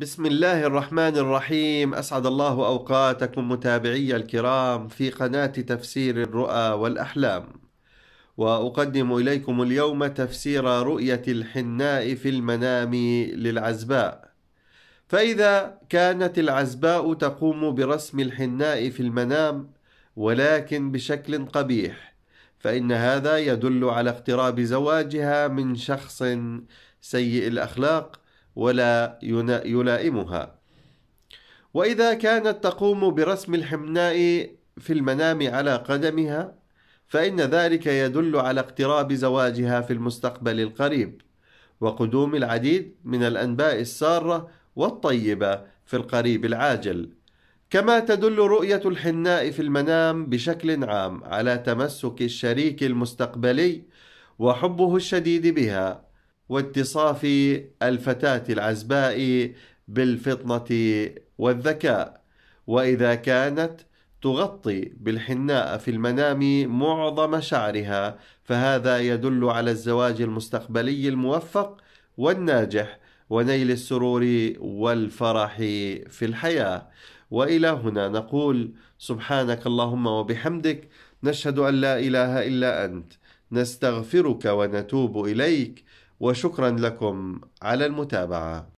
بسم الله الرحمن الرحيم اسعد الله اوقاتكم متابعي الكرام في قناه تفسير الرؤى والاحلام واقدم اليكم اليوم تفسير رؤيه الحناء في المنام للعزباء فاذا كانت العزباء تقوم برسم الحناء في المنام ولكن بشكل قبيح فان هذا يدل على اقتراب زواجها من شخص سيء الاخلاق ولا يلائمها وإذا كانت تقوم برسم الحمناء في المنام على قدمها فإن ذلك يدل على اقتراب زواجها في المستقبل القريب وقدوم العديد من الأنباء السارة والطيبة في القريب العاجل كما تدل رؤية الحناء في المنام بشكل عام على تمسك الشريك المستقبلي وحبه الشديد بها واتصاف الفتاة العزباء بالفطنة والذكاء، وإذا كانت تغطي بالحناء في المنام معظم شعرها، فهذا يدل على الزواج المستقبلي الموفق والناجح، ونيل السرور والفرح في الحياة. والى هنا نقول سبحانك اللهم وبحمدك نشهد ان لا اله الا انت نستغفرك ونتوب اليك وشكرا لكم على المتابعه